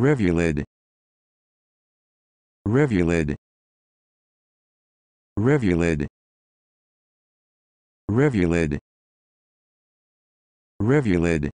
Revulid. Revulid. Revulid. Revulid. Revulid.